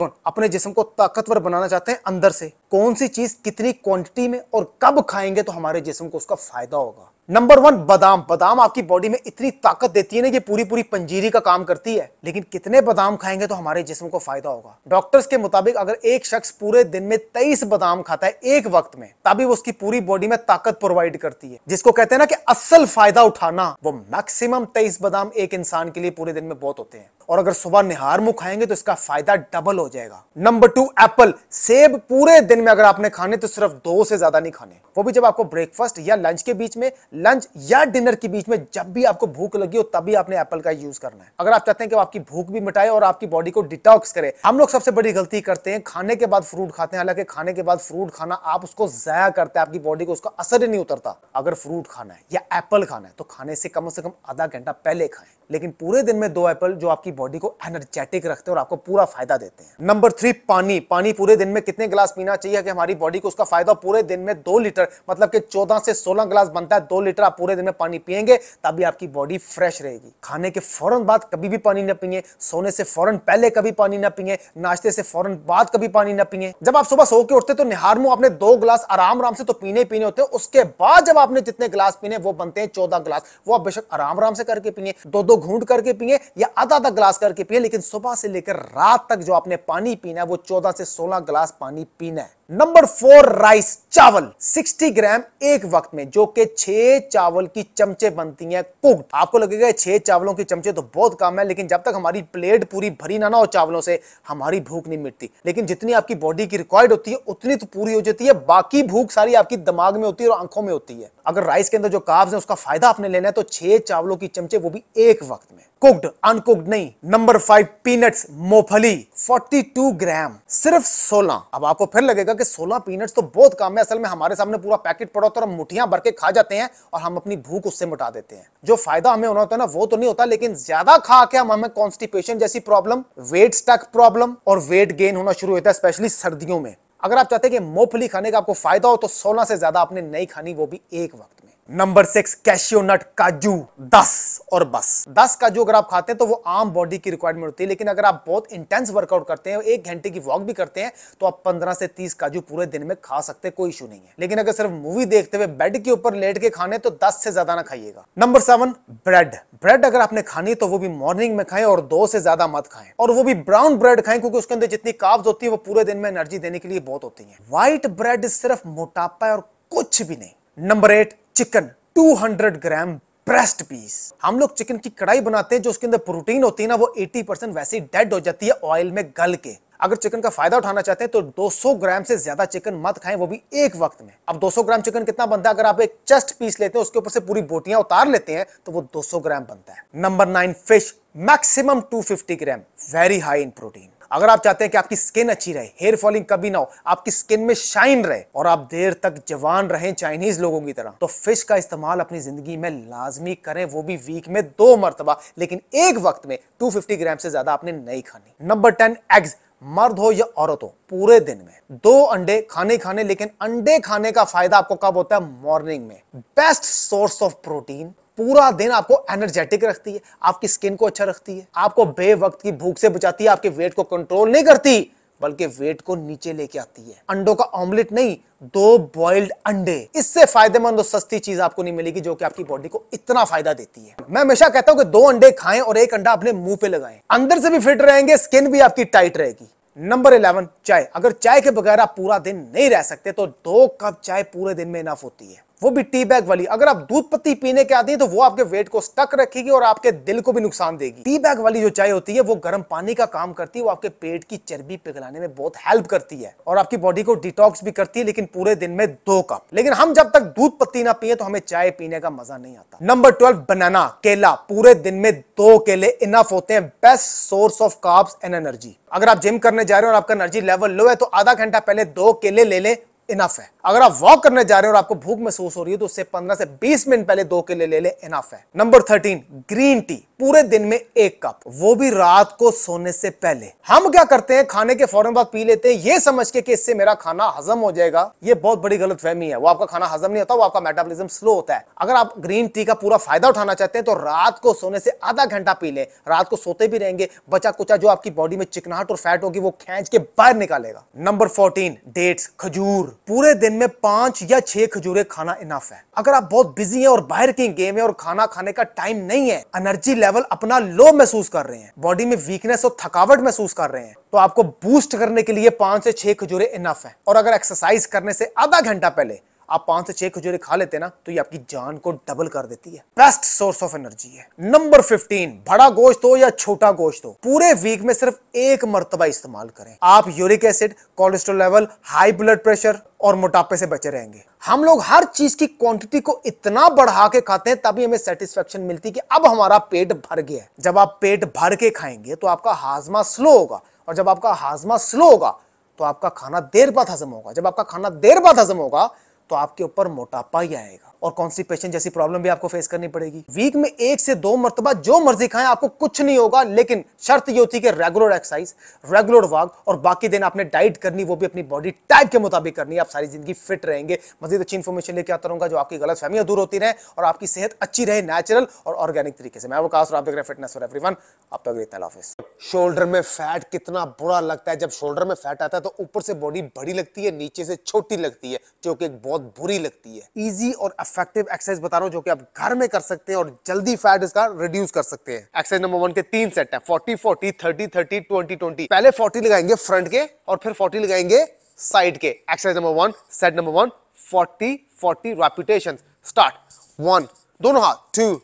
कौन अपने जिसम को ताकतवर बनाना चाहते हैं अंदर से कौन सी चीज कितनी क्वांटिटी में और कब खाएंगे तो हमारे जिसम को उसका फायदा होगा नंबर वन बादाम बादाम आपकी बॉडी में इतनी ताकत देती है ना कि पूरी पूरी पंजीरी का काम करती है लेकिन कितने बादाम खाएंगे तो हमारे जिस्म को फायदा होगा डॉक्टर्स के मुताबिक अगर एक शख्स पूरे दिन में तेईस बादाम खाता है एक वक्त में तभी वो उसकी पूरी बॉडी में ताकत प्रोवाइड करती है जिसको कहते हैं ना कि असल फायदा उठाना वो मैक्सिमम तेईस बादाम एक इंसान के लिए पूरे दिन में बहुत होते हैं और अगर सुबह निहार मुंह खाएंगे तो इसका फायदा डबल हो जाएगा नंबर टू एप्पल सेब पूरे दिन में अगर आपने खाने तो सिर्फ दो से ज्यादा नहीं खाने वो भी जब आपको ब्रेकफास्ट या लंच के बीच में लंच या डिनर के बीच में जब भी आपको भूख लगी हो तभी आपने एप्पल का यूज करना है अगर आप चाहते हैं कि आपकी भूख भी मिटाए और आपकी बॉडी को डिटॉक्स करे हम लोग सबसे बड़ी गलती करते हैं खाने के बाद फ्रूट खाते हैं हालांकि खाने के बाद फ्रूट खाना आप उसको जया करते हैं आपकी बॉडी को उसका असर ही नहीं उतरता अगर फ्रूट खाना है या एप्पल खाना है तो खाने से कम से कम आधा घंटा पहले खाए लेकिन पूरे दिन में दो एप्पल जो आपकी बॉडी को एनर्जेटिक रखते हैं और आपको पूरा फायदा देते हैं नंबर थ्री पानी पानी पूरे दिन में कितने ग्लास पीना चाहिए कि हमारी बॉडी को उसका फायदा पूरे दिन में दो लीटर मतलब कि चौदह से सोलह ग्लास बनता है दो लीटर आप पूरे दिन में पानी पियेंगे तभी आपकी बॉडी फ्रेश रहेगी खाने के फौरन बाद कभी भी पानी ना पिए सोने से फौरन पहले कभी पानी ना पिए नाश्ते से फौरन बाद कभी पानी ना पिए जब आप सुबह सो के उठते तो निहार मुंह आपने दो गिलास आराम आराम से तो पीने पीने होते हैं उसके बाद जब आपने जितने गिलास पीने वो बनते हैं चौदह गिलास वो आप बेशक आराम आराम से करके पिए दो दो घूंट करके पिए या आधा आधा गिलास करके पिए लेकिन सुबह से लेकर रात तक जो आपने पानी पीना है वो चौदह से सोलह गिलास पानी पीना है नंबर फोर राइस चावल 60 ग्राम एक वक्त में जो कि छह चावल की चमचे बनती हैं कुक आपको लगेगा छह चावलों की चमचे तो बहुत कम है लेकिन जब तक हमारी प्लेट पूरी भरी ना ना हो चावलों से हमारी भूख नहीं मिटती लेकिन जितनी आपकी बॉडी की रिक्वायर्ड होती है उतनी तो पूरी हो जाती है बाकी भूख सारी आपकी दिमाग में होती है और आंखों में होती है अगर राइस के अंदर जो काब्स है उसका फायदा आपने लेना है तो छह चावलों की चमचे वो भी एक वक्त में कुक्ड अनकुक्ड नहीं नंबर फाइव पीनट्स मूंगफली फोर्टी ग्राम सिर्फ सोलह अब आपको फिर लगेगा लगेगा कि 16 पीनट्स तो बहुत कम है असल में हमारे सामने पूरा पैकेट पड़ा होता है और मुठियां भर के खा जाते हैं और हम अपनी भूख उससे मिटा देते हैं जो फायदा हमें होना होता है ना वो तो नहीं होता लेकिन ज्यादा खा के हम हमें कॉन्स्टिपेशन जैसी प्रॉब्लम वेट स्टक प्रॉब्लम और वेट गेन होना शुरू होता है स्पेशली सर्दियों में अगर आप चाहते हैं कि मूंगफली खाने का आपको फायदा हो तो सोलह से ज्यादा आपने नहीं खानी वो भी एक वक्त नंबर सिक्स कैशियो नट काजू दस और बस दस काजू अगर आप खाते हैं तो वो आम बॉडी की रिक्वायरमेंट होती है लेकिन अगर आप बहुत इंटेंस वर्कआउट करते हैं एक घंटे की वॉक भी करते हैं तो आप पंद्रह से तीस काजू पूरे दिन में खा सकते हैं कोई इशू नहीं है लेकिन अगर सिर्फ मूवी देखते हुए बेड के ऊपर लेट के खाने तो दस से ज्यादा ना खाइएगा नंबर सेवन ब्रेड ब्रेड अगर आपने खानी तो वो भी मॉर्निंग में खाएं और दो से ज्यादा मत खाएं और वो भी ब्राउन ब्रेड खाएं क्योंकि उसके अंदर जितनी काब्ज होती है वो पूरे दिन में एनर्जी देने के लिए बहुत होती है व्हाइट ब्रेड सिर्फ मोटापा और कुछ भी नहीं number eight chicken 200 gram breast piece हम लोग चिकन की कढ़ाई बनाते हैं जो उसके अंदर प्रोटीन होती है ना वो 80 परसेंट वैसे ही डेड हो जाती है ऑयल में गल के अगर चिकन का फायदा उठाना चाहते हैं तो 200 ग्राम से ज्यादा चिकन मत खाएं वो भी एक वक्त में अब 200 ग्राम चिकन कितना बनता है अगर आप एक चेस्ट पीस लेते हैं उसके ऊपर से पूरी बोटियां उतार लेते हैं तो वो 200 ग्राम बनता है number nine fish maximum 250 gram very high in protein अगर आप चाहते हैं कि आपकी स्किन अच्छी रहे हेयर फॉलिंग कभी ना हो आपकी स्किन में शाइन रहे और आप देर तक जवान रहे चाइनीज लोगों की तरह तो फिश का इस्तेमाल अपनी जिंदगी में लाजमी करें वो भी वीक में दो मरतबा लेकिन एक वक्त में 250 ग्राम से ज्यादा आपने नहीं खानी नंबर टेन एग्स मर्द हो या औरत हो पूरे दिन में दो अंडे खाने खाने लेकिन अंडे खाने का फायदा आपको कब होता है मॉर्निंग में बेस्ट सोर्स ऑफ प्रोटीन पूरा दिन आपको एनर्जेटिक रखती है आपकी स्किन को अच्छा रखती है आपको बेवक्त की भूख से बचाती है आपके वेट को कंट्रोल नहीं करती बल्कि वेट को नीचे लेके आती है अंडों का ऑमलेट नहीं दो बॉइल्ड अंडे इससे फायदेमंद और सस्ती चीज आपको नहीं मिलेगी जो कि आपकी बॉडी को इतना फायदा देती है मैं हमेशा कहता हूं कि दो अंडे खाएं और एक अंडा अपने मुंह पे लगाएं अंदर से भी फिट रहेंगे स्किन भी आपकी टाइट रहेगी नंबर इलेवन चाय अगर चाय के बगैर आप पूरा दिन नहीं रह सकते तो दो कप चाय पूरे दिन में इनफ होती है वो भी टी बैग वाली अगर आप दूध पत्ती पीने के आदि तो वो आपके वेट को स्टक रखेगी और आपके दिल को भी नुकसान देगी टी बैग वाली जो चाय होती है वो गर्म पानी का काम करती है वो आपके पेट की चर्बी पिघलाने में बहुत हेल्प करती है और आपकी बॉडी को डिटॉक्स भी करती है लेकिन पूरे दिन में दो कप लेकिन हम जब तक दूध पत्ती ना पिए तो हमें चाय पीने का मजा नहीं आता नंबर ट्वेल्व बनाना केला पूरे दिन में दो केले इनफ होते हैं best source of carbs and energy अगर आप जिम करने जा रहे हो और आपका एनर्जी लेवल लो है तो आधा घंटा पहले दो केले ले लें इनफ है अगर आप वॉक करने जा रहे हो और आपको भूख महसूस हो रही है तो उससे 15 से 20 मिनट पहले दो किले ले ले इनफ है नंबर 13 ग्रीन टी पूरे दिन में एक कप वो भी रात को सोने से पहले हम क्या करते हैं खाने के फौरन बाद पी लेते हैं ये समझ के कि इससे मेरा खाना हजम हो जाएगा ये बहुत बड़ी गलत फहमी है वो आपका खाना हजम नहीं होता वो आपका मेटाबोलिज्म स्लो होता है अगर आप ग्रीन टी का पूरा फायदा उठाना चाहते हैं तो रात को सोने से आधा घंटा पी लें रात को सोते भी रहेंगे बचा कुचा जो आपकी बॉडी में चिकनाहट और फैट होगी वो खेच के बाहर निकालेगा नंबर फोर्टीन डेट्स खजूर पूरे दिन में पांच या छह खजूरे खाना इनफ है अगर आप बहुत बिजी हैं और बाहर की गेम है और खाना खाने का टाइम नहीं है एनर्जी लेवल अपना लो महसूस कर रहे हैं बॉडी में वीकनेस और थकावट महसूस कर रहे हैं तो आपको बूस्ट करने के लिए पांच से छह खजूरे इनफ है और अगर एक्सरसाइज करने से आधा घंटा पहले आप पांच से छह खजूरें खा लेते ना तो ये आपकी जान को डबल कर देती है बेस्ट सोर्स ऑफ एनर्जी है नंबर फिफ्टीन बड़ा गोश्त हो या छोटा गोश्त हो पूरे वीक में सिर्फ एक मरतबा इस्तेमाल करें आप uric acid cholesterol level high blood pressure और मोटापे से बचे रहेंगे हम लोग हर चीज की क्वांटिटी को इतना बढ़ा के खाते हैं तभी हमें सेटिस्फेक्शन मिलती है कि अब हमारा पेट भर गया है जब आप पेट भर के खाएंगे तो आपका हाजमा स्लो होगा और जब आपका हाजमा स्लो होगा तो आपका खाना देर बाद हजम होगा जब आपका खाना देर बाद हजम होगा तो आपके ऊपर मोटापा ही आएगा और कॉन्स्टिपेशन जैसी प्रॉब्लम भी आपको फेस करनी पड़ेगी वीक में एक से दो मरतबा जो मर्जी खाएं आपको कुछ नहीं होगा लेकिन शर्त ये होती है कि रेगुलर एक्सरसाइज रेगुलर वॉक और बाकी दिन आपने डाइट करनी वो भी अपनी बॉडी टाइप के मुताबिक करनी आप सारी जिंदगी फिट रहेंगे मजीद अच्छी इन्फॉर्मेशन लेकर आता रहूंगा जो आपकी गलत फहमियां दूर होती रहे और आपकी सेहत अच्छी रहे नेचुरल और ऑर्गेनिक तरीके से मैं वो कहा आप देख रहे हैं फिटनेस फॉर एवरी आप तक इतना ऑफिस शोल्डर में फैट कितना बुरा लगता है जब शोल्डर में फैट आता है तो ऊपर से बॉडी बड़ी लगती है नीचे से छोटी लगती है जो कि एक बहुत बहुत बुरी लगती है इजी और इफेक्टिव एक्सरसाइज बता रहा हूँ जो कि आप घर में कर सकते हैं और जल्दी फैट इसका रिड्यूस कर सकते हैं एक्सरसाइज नंबर वन के तीन सेट है forty forty thirty thirty twenty twenty पहले फोर्टी लगाएंगे फ्रंट के और फिर फोर्टी लगाएंगे साइड के exercise number one set number one forty forty repetition start one दोनों हाथ two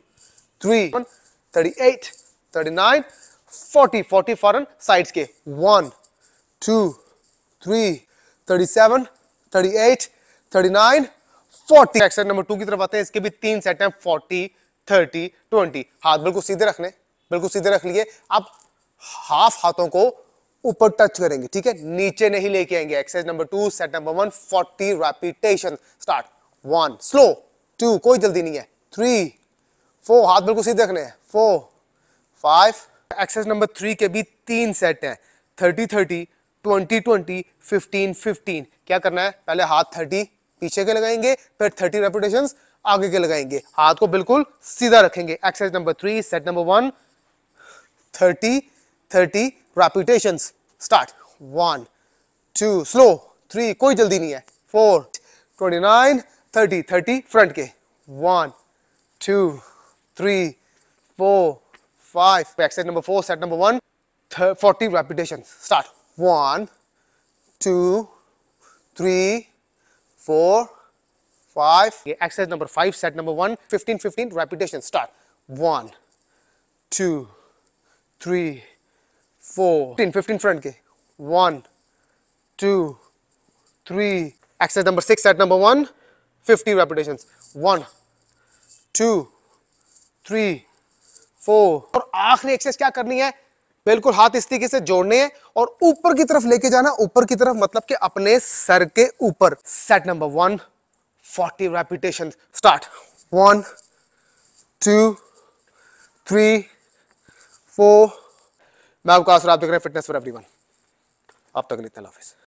three thirty eight thirty nine forty forty फॉरन साइड के one two three thirty seven thirty eight thirty nine forty number two की तरफ आते हैं इसके भी तीन सेट हैं फोर्टी थर्टी ट्वेंटी हाथ बिल्कुल सीधे बिल्कुल सीधे रख लिए आप हाफ हाथों को ऊपर टच करेंगे ठीक है नीचे नहीं लेके आएंगे exercise number two set number one forty repetition start one slow two कोई जल्दी नहीं है थ्री फोर हाथ बिल्कुल सीधे रखने हैं four five exercise number three के भी तीन सेट हैं thirty thirty twenty twenty fifteen fifteen क्या करना है पहले हाथ थर्टी पीछे के लगाएंगे फिर थर्टी रेपिटेशन आगे के लगाएंगे हाथ को बिल्कुल सीधा रखेंगे exercise number three set number one thirty thirty repetition start one two slow three कोई जल्दी नहीं है four twenty nine thirty thirty front के one two three four five exercise number four set number one forty repetition start one two three four, five. Okay, exercise number five, set number one, 15, 15, repetition, start. One, two, three, four. 15, 15 front ke. One, two, three. Exercise number six, set number one, 50 repetitions. One, two, three four और आखिरी exercise क्या करनी है बिल्कुल हाथ इस तरीके से जोड़ने हैं और ऊपर की तरफ लेके जाना ऊपर की तरफ मतलब कि अपने सर के ऊपर set number one forty repetition start one two three four मैं आपका आप देख रहे हैं फिटनेस फॉर एवरीवन आप तक लिए हाफिज़